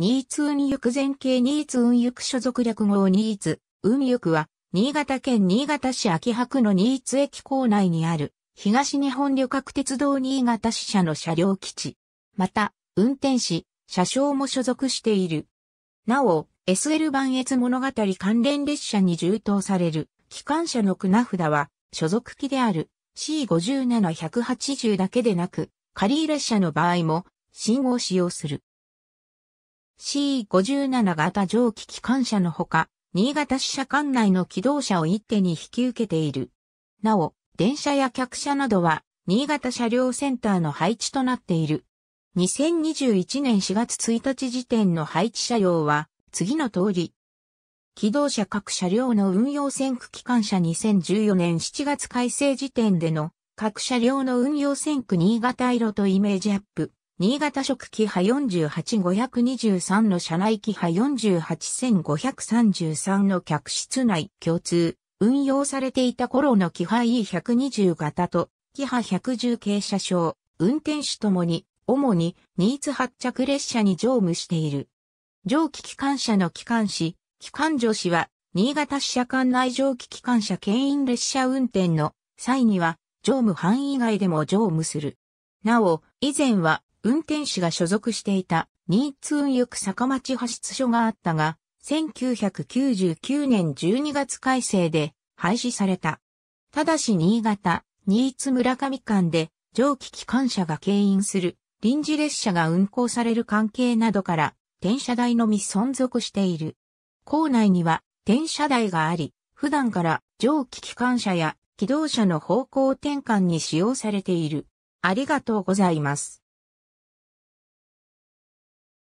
ニーツ運輸区前景ニーツ運輸区所属略号ニーツ運輸区は、新潟県新潟市秋葉区の新津駅構内にある東日本旅客鉄道新潟支社の車両基地。また、運転士、車掌も所属している。なお、SL 版越物語関連列車に充当される機関車の船札は所属機である C57180 だけでなく、仮列車の場合も信号を使用する。C57 型蒸気機関車のほか、新潟支社管内の機動車を一手に引き受けている。なお、電車や客車などは、新潟車両センターの配置となっている。2021年4月1日時点の配置車両は、次の通り。機動車各車両の運用線区機関車2014年7月改正時点での各車両の運用線区新潟色とイメージアップ。新潟食機派48523の車内機派48533の客室内共通、運用されていた頃の機派 E120 型と、機派110軽車掌、運転手ともに、主にニーツ発着列車に乗務している。蒸気機関車の機関士、機関助士は、新潟支社管内蒸気機関車牽引列車運転の際には、乗務範囲外でも乗務する。なお、以前は運転士が所属していた新津運輸区坂町派出所があったが、1999年12月改正で廃止された。ただし新潟、新津村上間で蒸気機関車が牽引する臨時列車が運行される関係などから転車台のみ存続している。校内には転車台があり、普段から蒸気機関車や機動車の方向転換に使用されている。ありがとうございます。